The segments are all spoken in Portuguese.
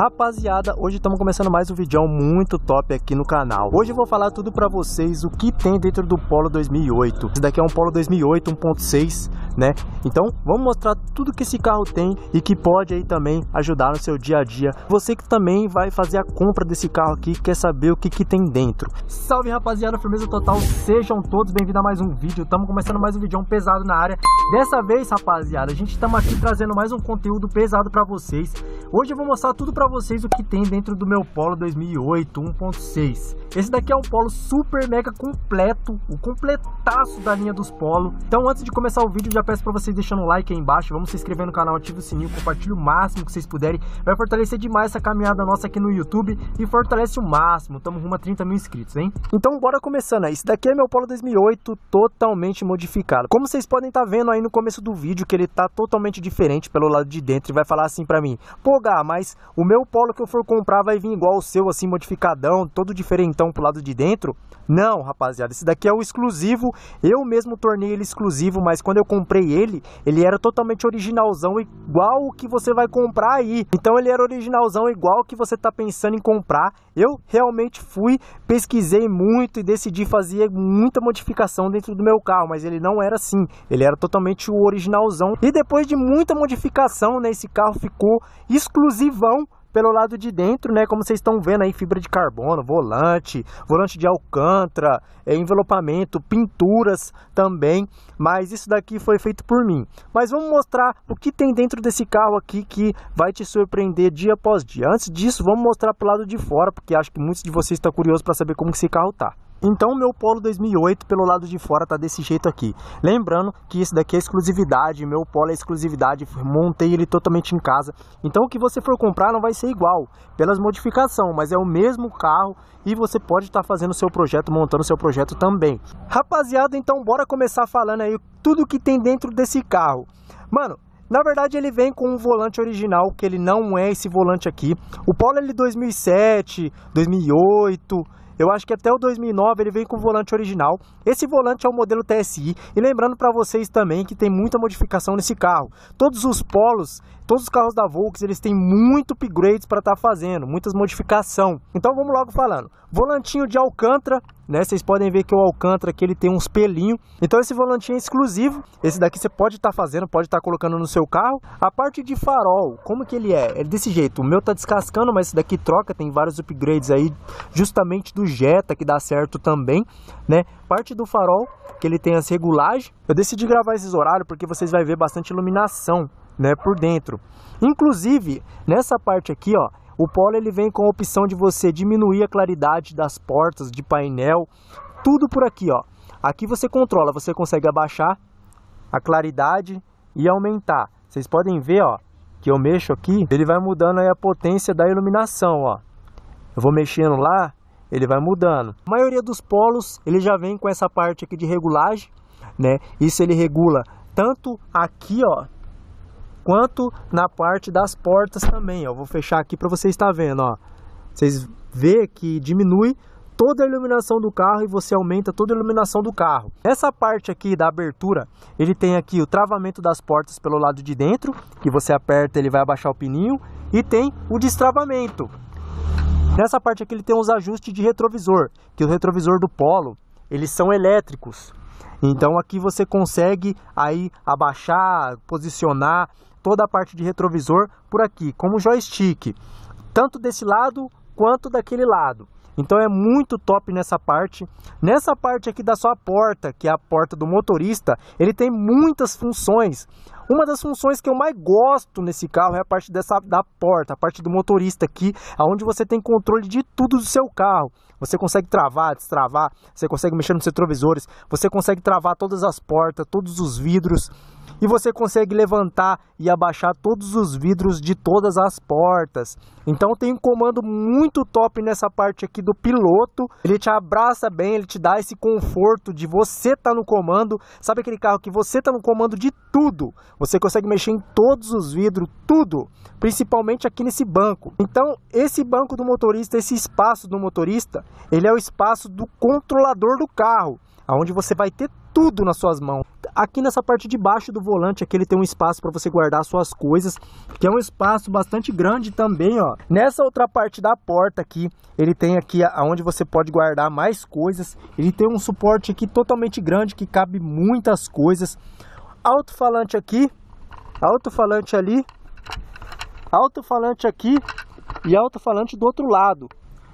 Rapaziada, hoje estamos começando mais um vídeo muito top aqui no canal. Hoje eu vou falar tudo para vocês o que tem dentro do Polo 2008. Esse daqui é um Polo 2008 1.6, né? Então vamos mostrar tudo que esse carro tem e que pode aí também ajudar no seu dia a dia. Você que também vai fazer a compra desse carro aqui, quer saber o que, que tem dentro. Salve rapaziada, firmeza total, sejam todos bem-vindos a mais um vídeo. Estamos começando mais um vídeo é pesado na área. Dessa vez, rapaziada, a gente estamos aqui trazendo mais um conteúdo pesado para vocês. Hoje eu vou mostrar tudo para para vocês o que tem dentro do meu Polo 2008 1.6. Esse daqui é um Polo super mega completo, o completaço da linha dos Polo. Então antes de começar o vídeo, já peço para vocês deixando um like aí embaixo, vamos se inscrever no canal, ative o sininho, compartilhe o máximo que vocês puderem. Vai fortalecer demais essa caminhada nossa aqui no YouTube e fortalece o máximo. Tamo rumo a 30 mil inscritos, hein? Então bora começando aí. Esse daqui é meu Polo 2008 totalmente modificado. Como vocês podem estar tá vendo aí no começo do vídeo, que ele tá totalmente diferente pelo lado de dentro e vai falar assim para mim, pô Gá, mas o meu polo que eu for comprar vai vir igual o seu, assim, modificadão, todo diferentão pro lado de dentro. Não, rapaziada, esse daqui é o exclusivo. Eu mesmo tornei ele exclusivo, mas quando eu comprei ele, ele era totalmente originalzão, igual o que você vai comprar aí. Então ele era originalzão, igual o que você tá pensando em comprar. Eu realmente fui, pesquisei muito e decidi fazer muita modificação dentro do meu carro, mas ele não era assim. Ele era totalmente o originalzão. E depois de muita modificação, né, esse carro ficou exclusivão pelo lado de dentro, né? Como vocês estão vendo aí, fibra de carbono, volante, volante de alcântara, é, envelopamento, pinturas também. Mas isso daqui foi feito por mim. Mas vamos mostrar o que tem dentro desse carro aqui que vai te surpreender dia após dia. Antes disso, vamos mostrar pro lado de fora, porque acho que muitos de vocês estão curiosos para saber como que esse carro tá. Então o meu Polo 2008 pelo lado de fora tá desse jeito aqui. Lembrando que isso daqui é exclusividade, meu Polo é exclusividade, montei ele totalmente em casa. Então o que você for comprar não vai ser igual pelas modificações, mas é o mesmo carro e você pode estar tá fazendo o seu projeto, montando o seu projeto também. Rapaziada, então bora começar falando aí tudo que tem dentro desse carro. Mano, na verdade ele vem com um volante original, que ele não é esse volante aqui. O Polo ele 2007, é 2008, eu acho que até o 2009 ele veio com o volante original. Esse volante é o modelo TSI. E lembrando para vocês também que tem muita modificação nesse carro. Todos os polos Todos os carros da Volks, eles têm muito upgrades para estar tá fazendo, muitas modificação. Então vamos logo falando. Volantinho de Alcântara, né? Vocês podem ver que o Alcântara aqui ele tem uns pelinhos. Então esse volantinho é exclusivo. Esse daqui você pode estar tá fazendo, pode estar tá colocando no seu carro. A parte de farol, como que ele é? É desse jeito. O meu tá descascando, mas esse daqui troca, tem vários upgrades aí justamente do Jetta que dá certo também, né? Parte do farol que ele tem as regulagens. Eu decidi gravar esses horários porque vocês vai ver bastante iluminação né, por dentro. Inclusive, nessa parte aqui, ó, o Polo ele vem com a opção de você diminuir a claridade das portas, de painel, tudo por aqui, ó. Aqui você controla, você consegue abaixar a claridade e aumentar. Vocês podem ver, ó, que eu mexo aqui, ele vai mudando aí a potência da iluminação, ó. Eu vou mexendo lá, ele vai mudando. A maioria dos polos, ele já vem com essa parte aqui de regulagem, né? Isso ele regula tanto aqui, ó, quanto na parte das portas também. Ó. Vou fechar aqui para vocês estar vendo. Ó. Vocês vê que diminui toda a iluminação do carro e você aumenta toda a iluminação do carro. Essa parte aqui da abertura, ele tem aqui o travamento das portas pelo lado de dentro, que você aperta ele vai abaixar o pininho, e tem o destravamento. Nessa parte aqui ele tem os ajustes de retrovisor, que o retrovisor do Polo, eles são elétricos. Então aqui você consegue aí abaixar, posicionar toda a parte de retrovisor por aqui, como joystick, tanto desse lado quanto daquele lado. Então é muito top nessa parte. Nessa parte aqui da sua porta, que é a porta do motorista, ele tem muitas funções. Uma das funções que eu mais gosto nesse carro é a parte dessa da porta, a parte do motorista aqui, aonde você tem controle de tudo do seu carro. Você consegue travar, destravar, você consegue mexer nos retrovisores, você consegue travar todas as portas, todos os vidros e você consegue levantar e abaixar todos os vidros de todas as portas. Então tem um comando muito top nessa parte aqui do piloto. Ele te abraça bem, ele te dá esse conforto de você estar tá no comando. Sabe aquele carro que você está no comando de tudo? Você consegue mexer em todos os vidros, tudo, principalmente aqui nesse banco. Então esse banco do motorista, esse espaço do motorista, ele é o espaço do controlador do carro, aonde você vai ter tudo nas suas mãos. Aqui nessa parte de baixo do volante aqui ele tem um espaço para você guardar suas coisas, que é um espaço bastante grande também, ó. Nessa outra parte da porta aqui, ele tem aqui aonde você pode guardar mais coisas. Ele tem um suporte aqui totalmente grande que cabe muitas coisas. Alto-falante aqui, alto-falante ali, alto-falante aqui e alto-falante do outro lado.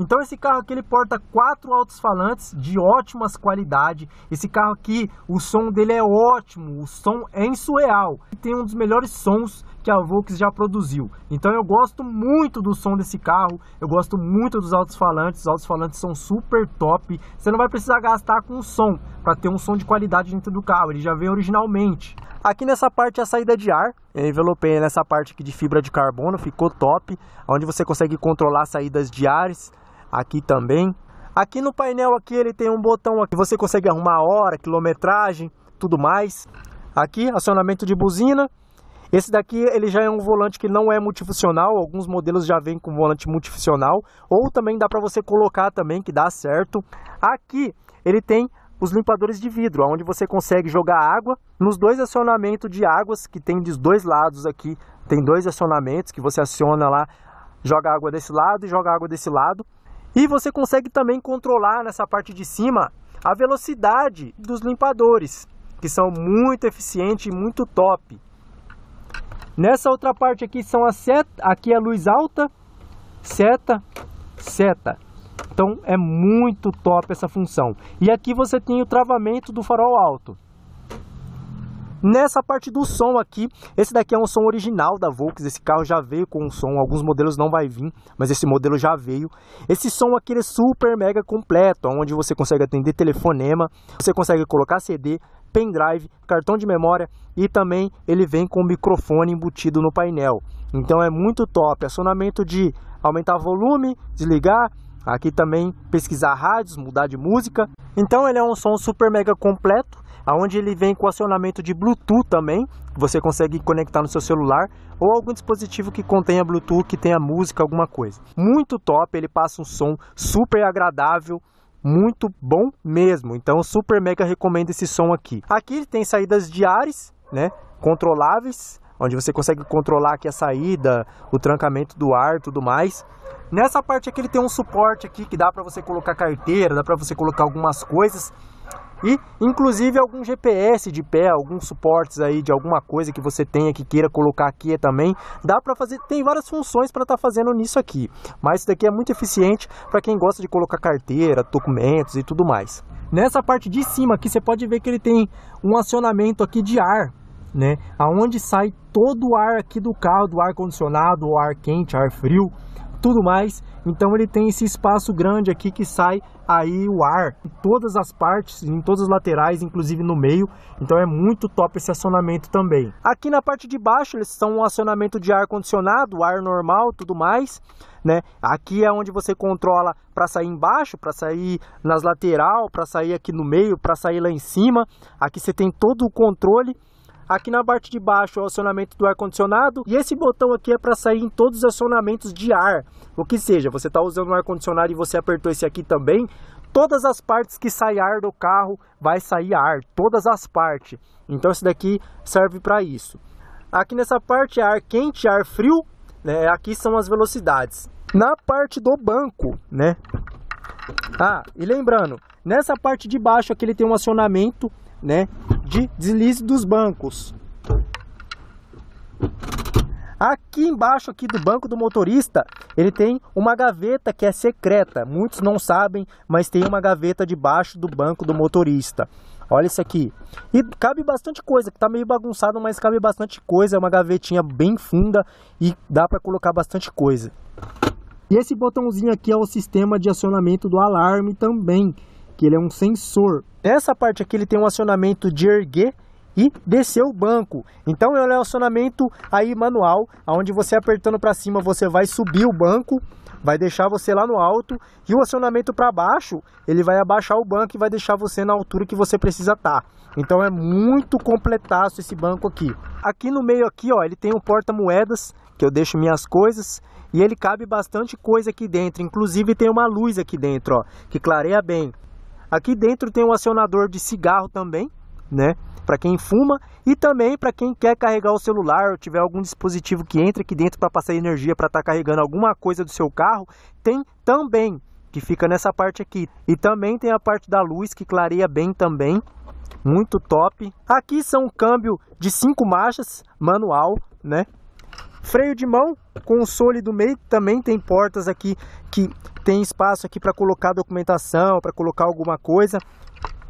Então esse carro aqui ele porta quatro altos falantes de ótimas qualidade. Esse carro aqui, o som dele é ótimo, o som é insurreal. Tem um dos melhores sons que a Volks já produziu. Então eu gosto muito do som desse carro, eu gosto muito dos altos falantes, os altos falantes são super top. Você não vai precisar gastar com som para ter um som de qualidade dentro do carro, ele já vem originalmente. Aqui nessa parte é a saída de ar, eu envelopei nessa parte aqui de fibra de carbono, ficou top, onde você consegue controlar saídas de ares, aqui também. Aqui no painel aqui ele tem um botão aqui, você consegue arrumar a hora, quilometragem, tudo mais. Aqui, acionamento de buzina. Esse daqui ele já é um volante que não é multifuncional, alguns modelos já vêm com volante multifuncional, ou também dá para você colocar também, que dá certo. Aqui ele tem os limpadores de vidro, onde você consegue jogar água nos dois acionamentos de águas que tem dos dois lados aqui. Tem dois acionamentos que você aciona lá, joga água desse lado e joga água desse lado. E você consegue também controlar nessa parte de cima a velocidade dos limpadores, que são muito eficientes e muito top. Nessa outra parte aqui são a seta, aqui é luz alta, seta, seta. Então é muito top essa função. E aqui você tem o travamento do farol alto. Nessa parte do som aqui, esse daqui é um som original da Volks, esse carro já veio com um som, alguns modelos não vai vir, mas esse modelo já veio. Esse som aqui é super mega completo, onde você consegue atender telefonema, você consegue colocar CD, pendrive, cartão de memória e também ele vem com microfone embutido no painel. Então é muito top, acionamento de aumentar volume, desligar, aqui também pesquisar rádios, mudar de música. Então ele é um som super mega completo aonde ele vem com acionamento de Bluetooth também, você consegue conectar no seu celular ou algum dispositivo que contenha Bluetooth, que tenha música, alguma coisa. Muito top, ele passa um som super agradável, muito bom mesmo. Então, super mega recomendo esse som aqui. Aqui ele tem saídas de né, controláveis, onde você consegue controlar aqui a saída, o trancamento do ar, tudo mais. Nessa parte aqui ele tem um suporte aqui que dá para você colocar carteira, dá para você colocar algumas coisas e inclusive algum GPS de pé, alguns suportes aí de alguma coisa que você tenha que queira colocar aqui também. Dá para fazer, tem várias funções para estar tá fazendo nisso aqui, mas isso daqui é muito eficiente para quem gosta de colocar carteira, documentos e tudo mais. Nessa parte de cima aqui você pode ver que ele tem um acionamento aqui de ar, né? Aonde sai todo o ar aqui do carro, do ar condicionado, ar quente, ar frio tudo mais. Então ele tem esse espaço grande aqui que sai aí o ar em todas as partes, em todas as laterais, inclusive no meio. Então é muito top esse acionamento também. Aqui na parte de baixo eles são um acionamento de ar condicionado, ar normal, tudo mais, né? Aqui é onde você controla para sair embaixo, para sair nas lateral, para sair aqui no meio, para sair lá em cima. Aqui você tem todo o controle Aqui na parte de baixo é o acionamento do ar-condicionado e esse botão aqui é para sair em todos os acionamentos de ar. O que seja, você está usando um ar-condicionado e você apertou esse aqui também, todas as partes que sai ar do carro vai sair ar, todas as partes. Então esse daqui serve para isso. Aqui nessa parte é ar quente, ar frio, né? Aqui são as velocidades. Na parte do banco, né? Ah, e lembrando, nessa parte de baixo aqui ele tem um acionamento né, de deslize dos bancos. Aqui embaixo aqui do banco do motorista, ele tem uma gaveta que é secreta. Muitos não sabem, mas tem uma gaveta debaixo do banco do motorista. Olha isso aqui. E cabe bastante coisa, que tá meio bagunçado, mas cabe bastante coisa. É uma gavetinha bem funda e dá para colocar bastante coisa. E esse botãozinho aqui é o sistema de acionamento do alarme também que ele é um sensor. Essa parte aqui ele tem um acionamento de erguer e descer o banco. Então é um acionamento aí manual, aonde você apertando para cima você vai subir o banco, vai deixar você lá no alto e o acionamento para baixo, ele vai abaixar o banco e vai deixar você na altura que você precisa estar. Tá. Então é muito completaço esse banco aqui. Aqui no meio aqui, ó, ele tem um porta-moedas que eu deixo minhas coisas e ele cabe bastante coisa aqui dentro, inclusive tem uma luz aqui dentro, ó, que clareia bem. Aqui dentro tem um acionador de cigarro também, né? Para quem fuma e também para quem quer carregar o celular ou tiver algum dispositivo que entre aqui dentro para passar energia para estar tá carregando alguma coisa do seu carro, tem também que fica nessa parte aqui. E também tem a parte da luz que clareia bem também, muito top. Aqui são um câmbio de cinco marchas, manual, né? Freio de mão, console do meio, também tem portas aqui que tem espaço aqui para colocar documentação, para colocar alguma coisa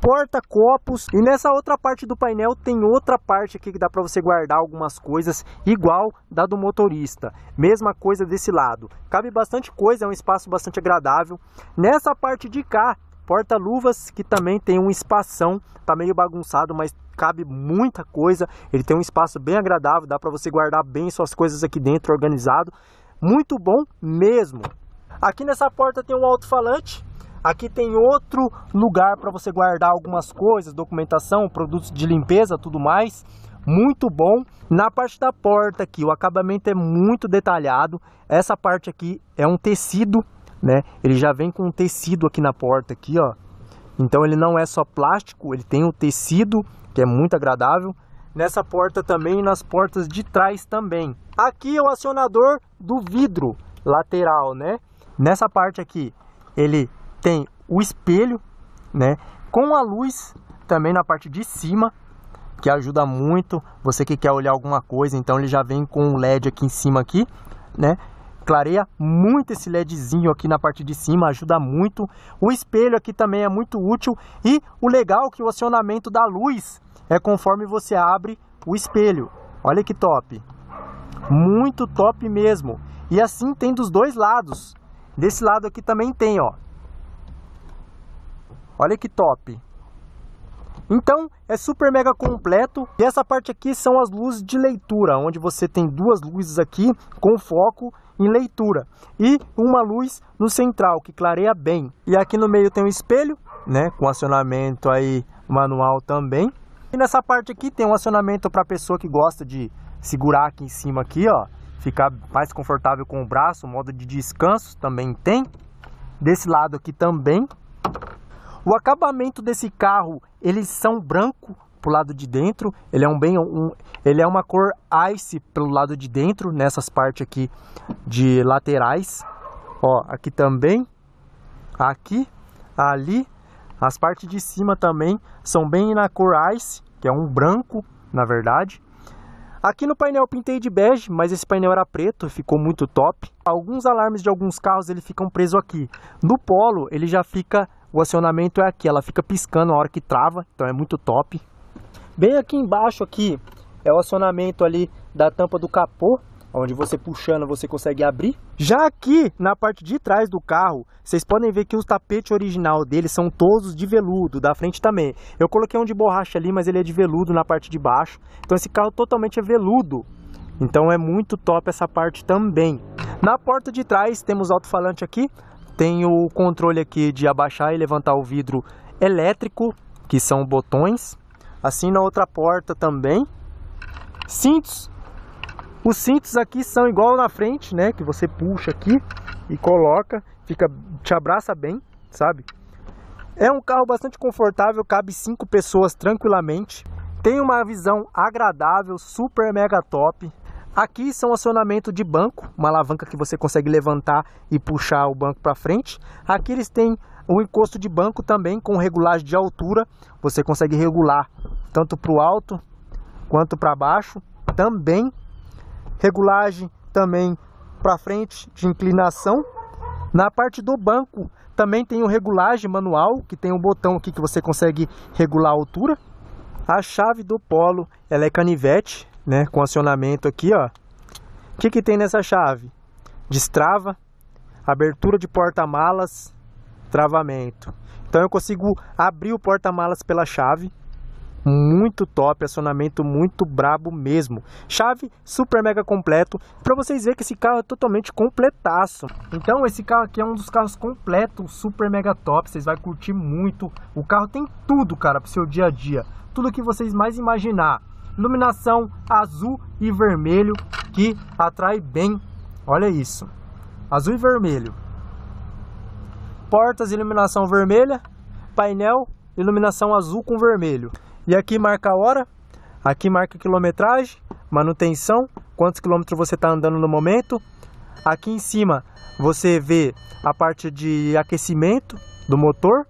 porta-copos e nessa outra parte do painel tem outra parte aqui que dá para você guardar algumas coisas igual da do motorista mesma coisa desse lado cabe bastante coisa é um espaço bastante agradável nessa parte de cá porta-luvas que também tem um espação tá meio bagunçado mas cabe muita coisa ele tem um espaço bem agradável dá para você guardar bem suas coisas aqui dentro organizado muito bom mesmo Aqui nessa porta tem um alto-falante. Aqui tem outro lugar para você guardar algumas coisas, documentação, produtos de limpeza, tudo mais. Muito bom. Na parte da porta aqui, o acabamento é muito detalhado. Essa parte aqui é um tecido, né? Ele já vem com um tecido aqui na porta aqui, ó. Então ele não é só plástico, ele tem o um tecido, que é muito agradável. Nessa porta também e nas portas de trás também. Aqui é o acionador do vidro lateral, né? Nessa parte aqui, ele tem o espelho, né? Com a luz também na parte de cima, que ajuda muito. Você que quer olhar alguma coisa, então ele já vem com um LED aqui em cima aqui, né? Clareia muito esse LEDzinho aqui na parte de cima, ajuda muito. O espelho aqui também é muito útil e o legal é que o acionamento da luz é conforme você abre o espelho. Olha que top! Muito top mesmo. E assim tem dos dois lados. Desse lado aqui também tem, ó. Olha que top. Então, é super mega completo. E essa parte aqui são as luzes de leitura, onde você tem duas luzes aqui com foco em leitura. E uma luz no central, que clareia bem. E aqui no meio tem um espelho, né, com acionamento aí manual também. E nessa parte aqui tem um acionamento para pessoa que gosta de segurar aqui em cima aqui, ó ficar mais confortável com o braço, modo de descanso também tem. Desse lado aqui também. O acabamento desse carro, eles são branco pro lado de dentro, ele é um bem um, ele é uma cor ice pelo lado de dentro, nessas partes aqui de laterais. Ó, aqui também, aqui, ali, as partes de cima também são bem na cor ice, que é um branco, na verdade. Aqui no painel pintei de bege, mas esse painel era preto, ficou muito top. Alguns alarmes de alguns carros ele ficam preso aqui. No Polo ele já fica, o acionamento é aqui, ela fica piscando a hora que trava, então é muito top. Bem aqui embaixo aqui é o acionamento ali da tampa do capô, onde você puxando você consegue abrir. Já aqui na parte de trás do carro, vocês podem ver que os tapetes original dele são todos de veludo, da frente também. Eu coloquei um de borracha ali, mas ele é de veludo na parte de baixo. Então esse carro totalmente é veludo. Então é muito top essa parte também. Na porta de trás temos alto-falante aqui, tem o controle aqui de abaixar e levantar o vidro elétrico, que são botões. Assim na outra porta também. Cintos os cintos aqui são igual na frente, né? Que você puxa aqui e coloca, fica, te abraça bem, sabe? É um carro bastante confortável, cabe cinco pessoas tranquilamente. Tem uma visão agradável, super mega top. Aqui são acionamento de banco, uma alavanca que você consegue levantar e puxar o banco para frente. Aqui eles têm um encosto de banco também com regulagem de altura. Você consegue regular tanto para o alto quanto para baixo. Também regulagem também para frente de inclinação. Na parte do banco também tem o regulagem manual, que tem um botão aqui que você consegue regular a altura. A chave do polo, ela é canivete, né, com acionamento aqui, ó. O que, que tem nessa chave? Destrava, abertura de porta-malas, travamento. Então eu consigo abrir o porta-malas pela chave, muito top, acionamento muito brabo mesmo. Chave super mega completo, para vocês verem que esse carro é totalmente completaço. Então esse carro aqui é um dos carros completos, super mega top, vocês vão curtir muito. O carro tem tudo, cara, pro seu dia a dia. Tudo que vocês mais imaginar. Iluminação azul e vermelho que atrai bem. Olha isso. Azul e vermelho. Portas iluminação vermelha, painel iluminação azul com vermelho. E aqui marca a hora, aqui marca a quilometragem, manutenção, quantos quilômetros você está andando no momento. Aqui em cima você vê a parte de aquecimento do motor,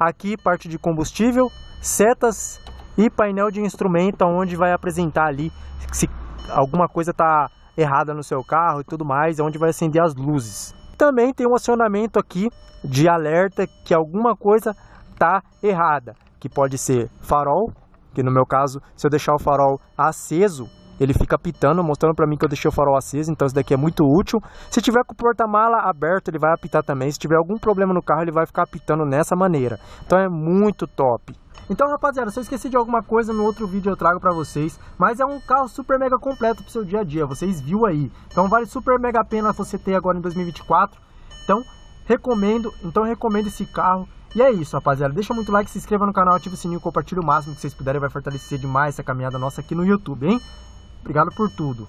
aqui parte de combustível, setas e painel de instrumento onde vai apresentar ali se alguma coisa está errada no seu carro e tudo mais, onde vai acender as luzes. Também tem um acionamento aqui de alerta que alguma coisa está errada que pode ser farol, que no meu caso, se eu deixar o farol aceso, ele fica pitando, mostrando para mim que eu deixei o farol aceso, então isso daqui é muito útil. Se tiver com o porta-mala aberto, ele vai apitar também. Se tiver algum problema no carro, ele vai ficar apitando nessa maneira. Então é muito top. Então, rapaziada, se eu esqueci de alguma coisa, no outro vídeo eu trago pra vocês. Mas é um carro super mega completo pro seu dia a dia, vocês viu aí. Então vale super mega pena você ter agora em 2024. Então, recomendo, então recomendo esse carro. E é isso, rapaziada. Deixa muito like, se inscreva no canal, ative o sininho, compartilhe o máximo que vocês puderem. Vai fortalecer demais essa caminhada nossa aqui no YouTube, hein? Obrigado por tudo.